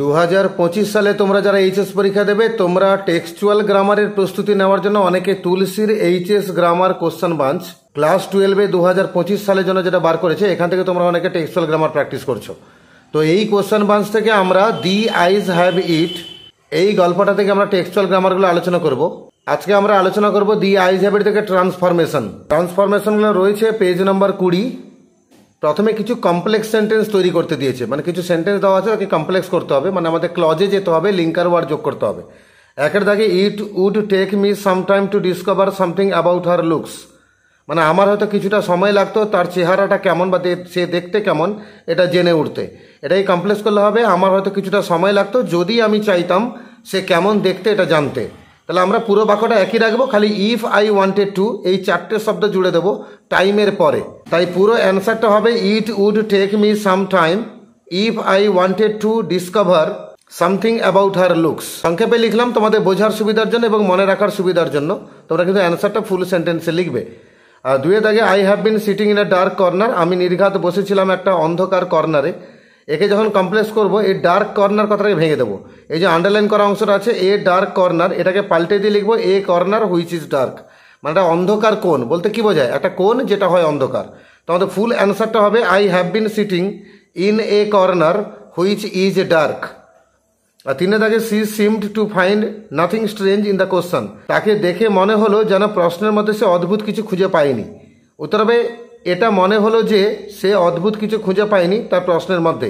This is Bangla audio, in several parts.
দু হাজার সালে তোমরা যারা এইচএস পরীক্ষা দেবে তোমরা টেক্সচুয়াল গ্রামারের প্রস্তুতি নেওয়ার জন্য অনেকে তুলসীর HS grammar question bank class টুয়েলভে দু সালের জন্য যেটা বার করেছে এখান থেকে তোমরা অনেকে টেক্সচুয়াল গ্রামার প্র্যাকটিস করছো তো এই কোশ্চেন বাঞ্চ থেকে আমরা দি আইজ হ্যাভ ইট এই গল্পটা থেকে আমরা টেক্সচুয়াল গ্রামারগুলো আলোচনা করব আজকে আমরা আলোচনা করব দি আইজ হ্যাভ ইট থেকে ট্রান্সফরমেশন ট্রান্সফরমেশনগুলো রয়েছে পেজ নাম্বার কুড়ি প্রথমে কিছু কমপ্লেক্স সেন্টেন্স তৈরি করতে দিয়েছে মানে কিছু সেন্টেন্স দেওয়া আছে ওকে কমপ্লেক্স করতে হবে মানে আমাদের ক্লজে যেতে হবে লিঙ্কার ওয়ার্ড যোগ করতে হবে একের দাগে it would take me some time to discover something about her looks মানে আমার হয়তো কিছুটা সময় লাগতো তার চেহারাটা কেমন বা সে দেখতে কেমন এটা জেনে উঠতে এটাই কমপ্লেক্স করলে হবে আমার হয়তো কিছুটা সময় লাগতো যদি আমি চাইতাম সে কেমন দেখতে এটা জানতে তাহলে আমরা পুরো বাক্যটা একই রাখবো খালি ইফ আই ওয়ান্টেড টু এই চারটে শব্দ জুড়ে দেবো টাইমের পরে তাই পুরো অ্যান্সারটা হবে it would take me some time if I wanted to discover something about her looks সংক্ষেপে লিখলাম তোমাদের বোঝার সুবিধার জন্য এবং মনে রাখার সুবিধার জন্য তোমরা কিন্তু অ্যান্সারটা ফুল সেন্টেন্সে লিখবে আর দুয়ে দাগে I have been sitting in a dark corner আমি নির্ঘাত বসেছিলাম একটা অন্ধকার কর্নারে একে যখন কমপ্লেস করব এই ডার্ক কর্নার কথাটাকে ভেঙে দেবো এই যে আন্ডারলাইন করা অংশটা আছে এ ডার্ক কর্নার এটাকে পাল্টে দিয়ে লিখবো a corner which is dark মানে একটা অন্ধকার কোণ বলতে কি বোঝায় একটা কোন যেটা হয় অন্ধকার তো আমাদের ফুল অ্যান্সারটা হবে I have been sitting in a corner which is dark আর তিনে তাকে she seemed to find nothing strange in the question তাকে দেখে মনে হলো যেন প্রশ্নের মধ্যে সে অদ্ভুত কিছু খুঁজে পায়নি উত্তর হবে এটা মনে হলো যে সে অদ্ভুত কিছু খুঁজে পায়নি তার প্রশ্নের মধ্যে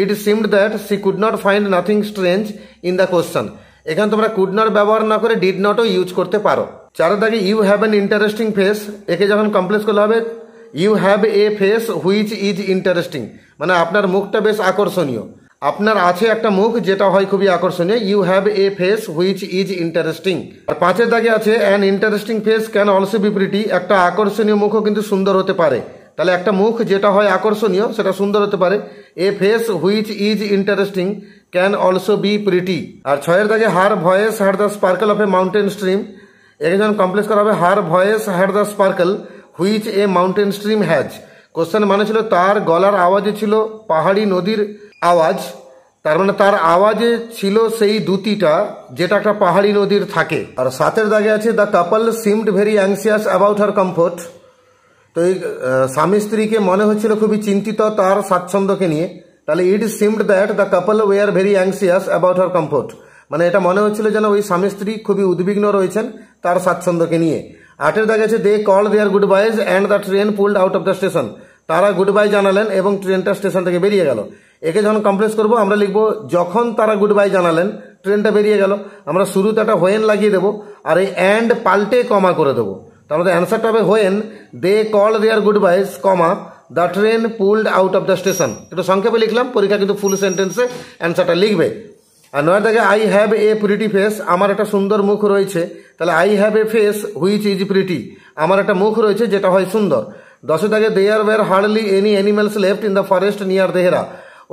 it seemed that she could not find nothing strange in the question এখানে তোমরা কুড নট ব্যবহার না করে ডিড নটও ইউজ করতে পারো চারে দাগে you have an interesting face একে যখন কমপ্লেস করলে হবে you have a face which is interesting মানে আপনার মুখটা বেশ আকর্ষণীয় আপনার আছে একটা মুখ যেটা হয় খুবই আকর্ষণীয় you have a face which is interesting আর পাঁচের দাগে আছে an interesting face can also be pretty একটা আকর্ষণীয় মুখও কিন্তু সুন্দর হতে পারে তাহলে একটা মুখ যেটা হয় আকর্ষণীয় সেটা সুন্দর হতে পারে a face which is interesting can also be pretty আর ছয়ের দাগে her voice her the sparkle of a mountain stream একজন কমপ্লেস করা হবে her voice had the sparkle which a mountain stream has question মানে ছিল তার গলার আওয়াজে ছিল পাহাড়ি নদীর আওয়াজ তার মানে তার আওয়াজে ছিল সেই দুতিটা যেটা একটা পাহাড়ি নদীর থাকে আর সাতের দাগে আছে the couple seemed very anxious about her comfort তো এই স্বামী স্ত্রীকে মনে হচ্ছিল খুবই চিন্তিত তার স্বাচ্ছন্দ্যকে নিয়ে তাহলে it seemed that the couple were very anxious about her comfort মানে এটা মনে হচ্ছিল যেন ওই স্বামী স্ত্রী খুবই উদ্বিগ্ন রয়েছেন তার স্বাচ্ছন্দ্যকে নিয়ে আটের দেখা গেছে they call their goodbyes and the train pulled out of the station তারা গুড বাই জানালেন এবং ট্রেনটা স্টেশন থেকে বেরিয়ে গেল একে যখন কমপ্লেস করব আমরা লিখব যখন তারা গুড বাই জানালেন ট্রেনটা বেরিয়ে গেল আমরা শুরুতে একটা হোয়েন লাগিয়ে দেবো আর এই অ্যান্ড পাল্টে কমা করে দেবো তার মধ্যে অ্যান্সারটা হবে when they call their goodbyes comma the train pulled out of the station একটু সংক্ষেপে লিখলাম পরীক্ষা কিন্তু ফুল সেন্টেন্সে অ্যান্সারটা লিখবে আর নয় দেখে I have a pretty face আমার একটা সুন্দর মুখ রয়েছে তাহলে I have a face which is pretty আমার একটা মুখ রয়েছে যেটা হয় সুন্দর দশে they are were hardly any animals left in the forest near Dehra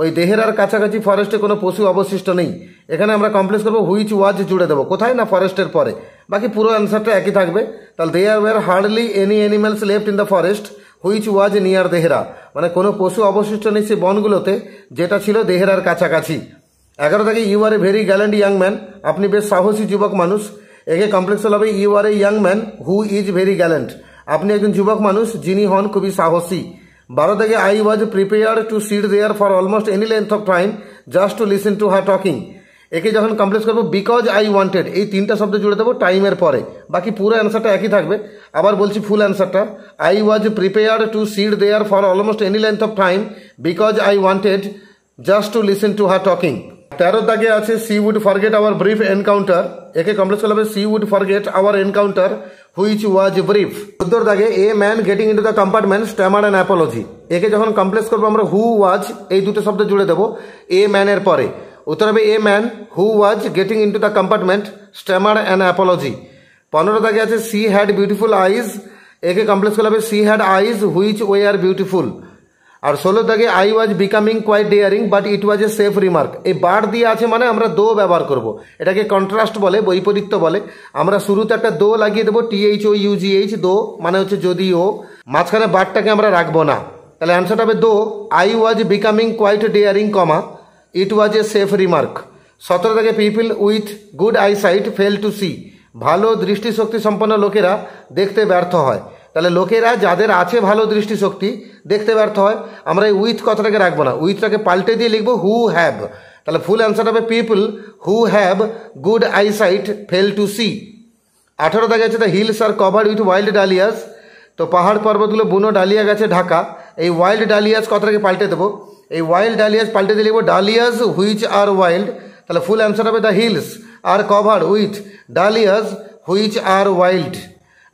ওই দেহেরার কাছাকাছি ফরেস্টে কোনো পশু অবশিষ্ট নেই এখানে আমরা কমপ্লেস করবো হুইচ ওয়াজ জুড়ে দেবো কোথায় না ফরেস্টের পরে বাকি পুরো অ্যান্সারটা একই থাকবে তাহলে there were hardly any animals left in the forest which was near Dehra মানে কোনো পশু অবশিষ্ট নেই সে বনগুলোতে যেটা ছিল দেহেরার কাছাকাছি এগারো থেকে you are a very gallant young man আপনি বেশ সাহসী যুবক মানুষ একে হল হবে you are a young man who is very gallant আপনি একজন যুবক মানুষ যিনি হন খুবই সাহসী বারো থেকে I was prepare to sit there for almost any length of time just to listen to her talking একে যখন কমপ্লেক্স করবো বিকজ আই ওয়ান্টেড এই তিনটা শব্দ জুড়ে দেবো টাইমের পরে বাকি পুরো অ্যান্সারটা একই থাকবে আবার বলছি ফুল অ্যান্সারটা I was prepare to sit there for almost any length of time because I wanted just to listen to her talking তেরো দাগে আছে she would forget our brief encounter একে কমপ্লিট করলে she would forget our encounter which was brief চোদ্দোর দাগে a man getting into the compartment stammer and apology একে যখন কমপ্লেস করবো আমরা হু ওয়াজ এই দুটো শব্দ জুড়ে দেবো এ ম্যানের পরে উত্তর হবে a man who was getting to the compartment stammer and apology পনেরো দাগে আছে সি হ্যাড বিউটিফুল আইজ একে কমপ্লিট করলে হবে she had eyes which way are beautiful আর ষোলো I was becoming quite daring but it was a safe remark এই বার দিয়ে আছে মানে আমরা দো ব্যবহার করব। এটাকে কন্ট্রাস্ট বলে বৈপরীত্য বলে আমরা শুরুতে একটা দো লাগিয়ে দেবো টিএইচ ও ইউজিএইচ দো মানে হচ্ছে যদি ও মাঝখানে বারটাকে আমরা রাখবো না তাহলে অ্যান্সারটা হবে though I was becoming quite daring comma it was a safe remark সতেরো থেকে people with good eyesight fail to see ভালো দৃষ্টিশক্তি সম্পন্ন লোকেরা দেখতে ব্যর্থ হয় তাহলে লোকেরা যাদের আছে ভালো দৃষ্টিশক্তি দেখতে ব্যর্থ হয় আমরা এই উইথ কথাটাকে রাখবো না উইথটাকে পাল্টে দিয়ে লিখবো হু হ্যাভ তাহলে ফুল অ্যান্সার হবে people who have good eyesight fail to see আঠারো দেখা যাচ্ছে the hills are covered with wild dahlias তো পাহাড় পর্বতগুলো বুনো ডালিয়া গেছে ঢাকা এই ওয়াইল্ড ডালিয়াস কথাটাকে পাল্টে দেবো এই ওয়াইল্ড ডালিয়াস পাল্টে দিয়ে লিখবো ডালিয়াস হুইচ আর ওয়াইল্ড তাহলে ফুল অ্যান্সার হবে the hills are cover with dahlias which are wild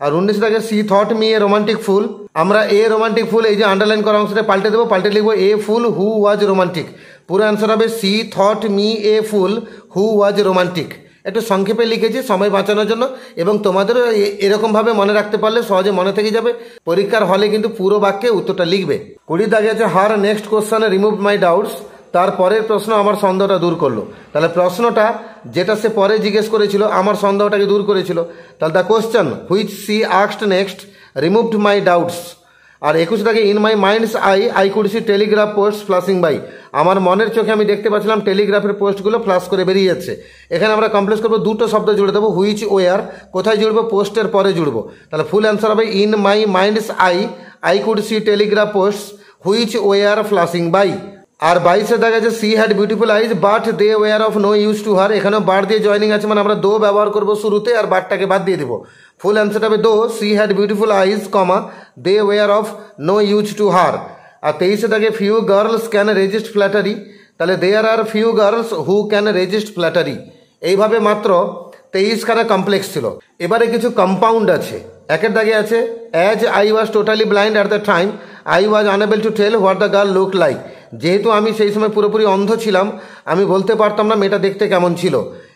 আর উনিশ দাগের she thought me a romantic fool আমরা এ রোমান্টিক ফুল এই যে আন্ডারলাইন করা অংশটা পাল্টে দেবো পাল্টে লিখবো a fool who was romantic পুরো অ্যান্সার হবে she thought me a fool who was romantic একটু সংক্ষেপে লিখেছি সময় বাঁচানোর জন্য এবং তোমাদেরও এরকমভাবে মনে রাখতে পারলে সহজে মনে থেকে যাবে পরীক্ষার হলে কিন্তু পুরো বাক্যে উত্তরটা লিখবে কুড়ি দাগে আছে হার নেক্সট কোশ্চানে রিমুভ মাই ডাউটস তার পরের প্রশ্ন আমার সন্দেহটা দূর করলো তাহলে প্রশ্নটা যেটা সে পরে জিজ্ঞেস করেছিল আমার সন্দেহটাকে দূর করেছিল তাহলে দ্য কোয়েশ্চেন হুইচ সি আক্সড নেক্সট রিমুভড মাই ডাউটস আর একুশটাকে in my mind's eye I could see telegraph post flashing by আমার মনের চোখে আমি দেখতে পাচ্ছিলাম টেলিগ্রাফের পোস্টগুলো ফ্লাশ করে বেরিয়ে যাচ্ছে এখানে আমরা কমপ্লেস করবো দুটো শব্দ জুড়ে দেবো হুইচ ওয়ার কোথায় জুড়বো পোস্টের পরে জুড়বো তাহলে ফুল অ্যান্সার হবে in my mind's eye I could see telegraph post which were flashing by আর বাইশে দেখা যাচ্ছে she had beautiful eyes but they were of no use to her এখানেও বাট দিয়ে জয়নিং আছে মানে আমরা দো ব্যবহার করবো শুরুতে আর বাটটাকে বাদ দিয়ে দেব ফুল অ্যান্সার হবে though she had beautiful eyes comma they were of no use to her আর তেইশে থাকে few girls can resist flattery তাহলে there are few girls who can resist flattery এইভাবে মাত্র তেইশখানা কমপ্লেক্স ছিল এবারে কিছু কম্পাউন্ড আছে একের দাগে আছে as I was totally blind at the time I was unable to tell what the girl look like যেহেতু আমি সেই সময় পুরোপুরি অন্ধ ছিলাম আমি বলতে পারতাম না মেয়েটা দেখতে কেমন ছিল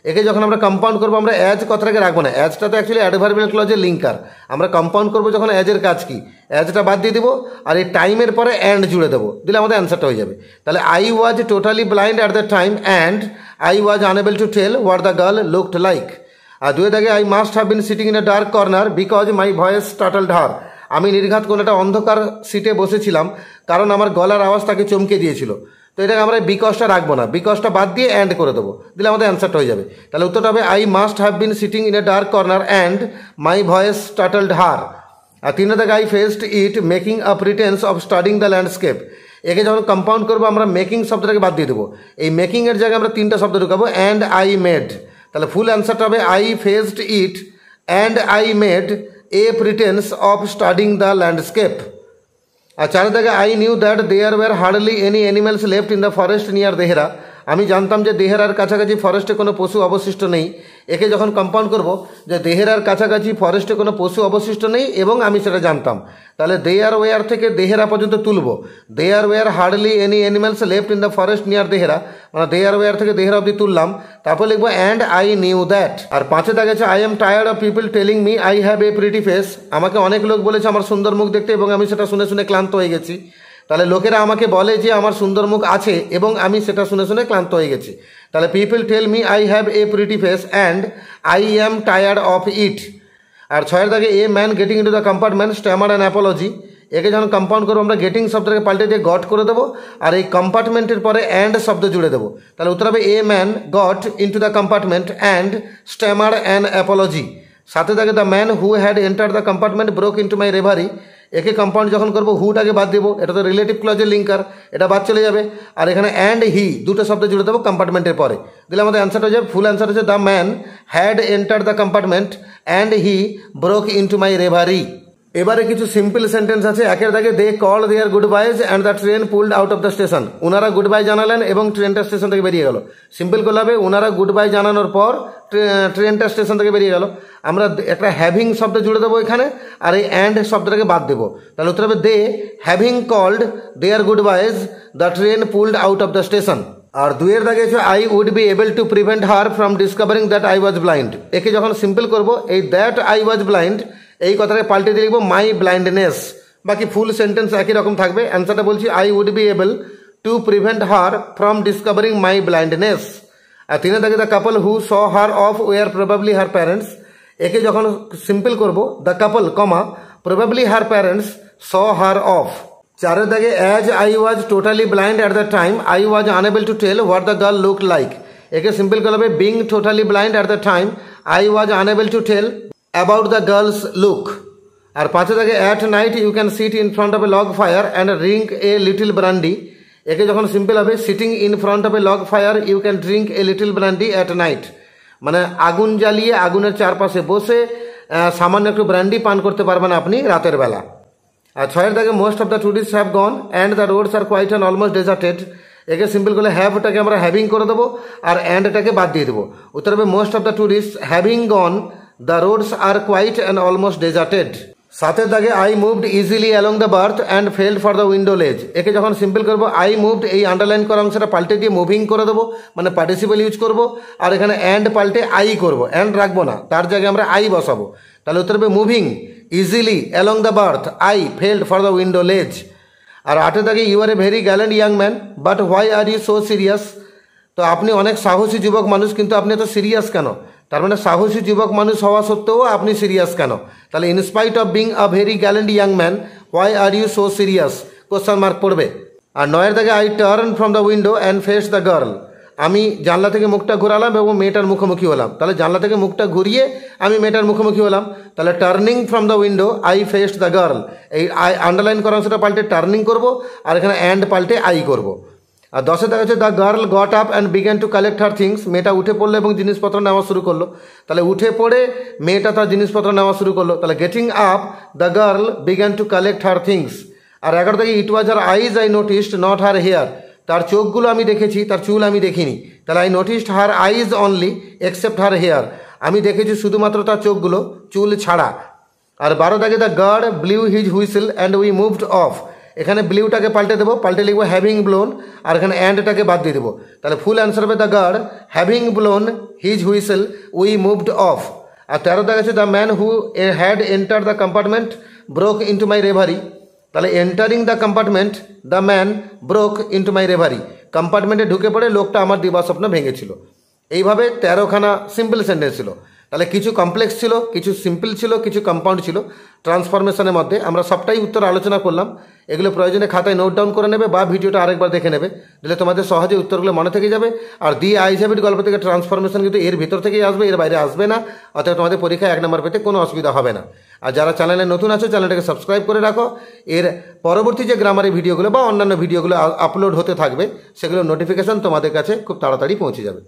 একে যখন আমরা কম্পাউন্ড করবো আমরা অ্যাজ কথাটাকে রাখবো না অ্যাজটা তো অ্যাকচুয়ালি অ্যাডভার্বিয়াল ক্লজের লিঙ্কার আমরা কম্পাউন্ড করবো যখন অ্যাজের কাজ কি অ্যাজটা বাদ দিয়ে দেবো আর এই টাইমের পরে অ্যান্ড জুড়ে দেবো দিলে আমাদের অ্যান্সারটা হয়ে যাবে তাহলে I was totally blind at the time and I was unable to tell what the girl looked like আর দুয়ে দাগে I must have been sitting in a dark corner because my voice টাটাল ঢার আমি নির্ঘাত কোনো একটা অন্ধকার সিটে বসেছিলাম কারণ আমার গলার আওয়াজ তাকে চমকে দিয়েছিল তো এটাকে আমরা বিকজটা রাখবো না বিকজটা বাদ দিয়ে অ্যান্ড করে দেবো দিলে আমাদের অ্যান্সারটা হয়ে যাবে তাহলে উত্তরটা হবে I must have been sitting in a dark corner and my voice startled her আর তিনটা থেকে I faced it making a pretence of studying the landscape একে যখন কম্পাউন্ড করবো আমরা মেকিং শব্দটাকে বাদ দিয়ে দেবো এই মেকিংয়ের জায়গায় আমরা তিনটা শব্দ ঢুকাবো অ্যান্ড আই মেড তাহলে ফুল অ্যান্সারটা হবে I faced it and I made a pretense of studying the landscape. Acharya I knew that there were hardly any animals left in the forest near Dehra আমি জানতাম যে দেহেরার কাছাকাছি ফরেস্টে কোনো পশু অবশিষ্ট নেই একে যখন কম্পাউন্ড করব যে দেহেরার কাছাকাছি ফরেস্টে কোনো পশু অবশিষ্ট নেই এবং আমি সেটা জানতাম তাহলে দেয়ার ওয়ার থেকে দেহেরা পর্যন্ত তুলব there were hardly any animals left in the forest near Dehra মানে দেয়ার ওয়ার থেকে দেহেরা অবধি তুললাম তারপর লিখবো অ্যান্ড আই নিউ দ্যাট আর পাঁচে দেখা গেছে I am tired of people telling me I have a pretty face আমাকে অনেক লোক বলেছে আমার সুন্দর মুখ দেখতে এবং আমি সেটা শুনে শুনে ক্লান্ত হয়ে গেছি তাহলে লোকেরা আমাকে বলে যে আমার সুন্দর মুখ আছে এবং আমি সেটা শুনে শুনে ক্লান্ত হয়ে গেছি তাহলে people tell me I have a pretty face and I am tired of it আর ছয়ের দাগে a man getting into the compartment stammer and apology একে যখন কম্পাউন্ড করবো আমরা গেটিং শব্দটাকে পাল্টে দিয়ে গট করে দেবো আর এই কম্পার্টমেন্টের পরে অ্যান্ড শব্দ জুড়ে দেবো তাহলে উত্তর হবে a man got into the compartment and stammer and apology সাথে থাকে the man who had enter the compartment broke into my reverie একে কম্পাউন্ড যখন করবো হুটাকে বাদ দেবো এটা তো রিলেটিভ ক্লজের লিঙ্কার এটা বাদ চলে যাবে আর এখানে অ্যান্ড হি দুটো শব্দ জুড়ে দেবো কম্পার্টমেন্টের পরে দিলে আমাদের অ্যান্সারটা হচ্ছে ফুল অ্যান্সার হচ্ছে the man had enter the compartment and he broke into my reverie এবারে কিছু সিম্পল সেন্টেন্স আছে একের দাগে they call their goodbyes and the train pulled out of the station ওনারা গুড বাই জানালেন এবং ট্রেনটা স্টেশন থেকে বেরিয়ে গেল সিম্পল করলে হবে ওনারা গুড বাই জানানোর পর ট্রেনটা স্টেশন থেকে বেরিয়ে গেল আমরা একটা হ্যাভিং শব্দ জুড়ে দেবো এখানে আর এই অ্যান্ড শব্দটাকে বাদ দেবো তাহলে উত্তর হবে they having called their goodbyes the train pulled out of the station আর দুইয়ের দাগে আছে I would be able to prevent her from discovering that I was blind একে যখন সিম্পল করব এই দ্যাট আই ওয়াজ ব্লাইন্ড এই কথাটা পাল্টে দিয়ে লিখবো মাই ব্লাইন্ডনেস বাকি ফুল সেন্টেন্স একই রকম থাকবে অ্যান্সারটা বলছি I would be able to prevent her from discovering my blindness আর তিনের দাগে the couple who saw her off were probably her parents একে যখন সিম্পল করব the couple comma probably her parents saw her off চারের দাগে as I was totally blind at the time I was unable to tell what the girl look like একে সিম্পল করা হবে being totally blind at the time I was unable to tell about the girl's look আর পাঁচে থাকে at night you can sit in front of a log fire and drink a little brandy একে যখন সিম্পল হবে sitting in front of a log fire you can drink a little brandy at night মানে আগুন জ্বালিয়ে আগুনের চারপাশে বসে সামান্য একটু ব্র্যান্ডি পান করতে পারবেন আপনি রাতের বেলা আর ছয়ের দাগে most of the tourist have gone and the roads are quiet and almost deserted একে সিম্পল করে হ্যাভটাকে আমরা হ্যাভিং করে দেবো আর অ্যান্ডটাকে বাদ দিয়ে দেবো উত্তর হবে most of the tourist having gone the roads are quiet and almost deserted সাথে দাগে I moved easily along the berth and felt for the window ledge একে যখন সিম্পল করবো আই মুভড এই আন্ডারলাইন করা অংশটা পাল্টে দিয়ে মুভিং করে দেবো মানে পার্টিসিপেল ইউজ করব আর এখানে অ্যান্ড পাল্টে আই করবো অ্যান্ড রাখবো না তার জায়গায় আমরা আই বসাবো তাহলে উত্তর হবে moving easily along the berth I felt for the window ledge আর আটে থাকে you are a very gallant young man but why are you so serious তো আপনি অনেক সাহসী যুবক মানুষ কিন্তু আপনি এত সিরিয়াস কেন তার মানে সাহসী যুবক মানুষ হওয়া সত্ত্বেও আপনি সিরিয়াস কেন তাহলে in spite of being a very gallant young man why are you so serious question mark পড়বে আর নয়ের থেকে I turn from the window and face the girl আমি জানলা থেকে মুখটা ঘোরালাম এবং মেয়েটার মুখোমুখি হলাম তাহলে জানলা থেকে মুখটা ঘুরিয়ে আমি মেয়েটার মুখোমুখি হলাম তাহলে turning from the window I faced the girl এই আই আন্ডারলাইন করার সেটা পাল্টে টার্নিং করব আর এখানে অ্যান্ড পাল্টে আই করব আর দশে দেখা যাচ্ছে the girl got up and began to collect her things মেয়েটা উঠে পড়লো এবং জিনিসপত্র নেওয়া শুরু করলো তাহলে উঠে পড়ে মেয়েটা তার জিনিসপত্র নেওয়া শুরু করলো তাহলে getting up the girl began to collect her things আর এগারো থেকে it was her eyes I noticed not her hair তার চোখগুলো আমি দেখেছি তার চুল আমি দেখিনি তাহলে I noticed her eyes only except her hair আমি দেখেছি শুধুমাত্র তার চোখগুলো চুল ছাড়া আর বারো দাগে the guard blew his whistle and we moved off এখানে ব্লিউটাকে পাল্টে দেবো পাল্টে লিখবো হ্যাভিং ব্লোন আর এখানে অ্যান্ডটাকে বাদ দিয়ে দেবো তাহলে ফুল অ্যান্সার হবে the guard having blown his whistle we moved off আর তেরো দাগ the man who had enter the compartment broke into my reverie তাহলে entering the compartment the man broke into my reverie কম্পার্টমেন্টে ঢুকে পড়ে লোকটা আমার দিবাস্বপ্ন ভেঙেছিল এইভাবে তেরোখানা সিম্পল সেন্টেন্স ছিল তাহলে কিছু কমপ্লেক্স ছিল কিছু সিম্পল ছিল কিছু কম্পাউন্ড ছিল ট্রান্সফরমেশনের মধ্যে আমরা সবটাই উত্তর আলোচনা করলাম এগুলো প্রয়োজনে খাতায় নোট ডাউন করে নেবে বা ভিডিওটা আরেকবার দেখে নেবে দিলে তোমাদের সহজে উত্তরগুলো মনে থেকে যাবে আর দি আই হিসাবের গল্প থেকে ট্রান্সফরমেশন কিন্তু এর ভিতর থেকেই আসবে এর বাইরে আসবে না অর্থাৎ তোমাদের পরীক্ষায় এক নম্বর পেতে কোনো অসুবিধা হবে না আর যারা চ্যানেলে নতুন আছো চ্যানেলটাকে সাবস্ক্রাইব করে রাখো এর পরবর্তী যে গ্রামারের ভিডিওগুলো বা অন্যান্য ভিডিওগুলো আপলোড হতে থাকবে সেগুলো নোটিফিকেশান তোমাদের কাছে খুব তাড়াতাড়ি পৌঁছে যাবে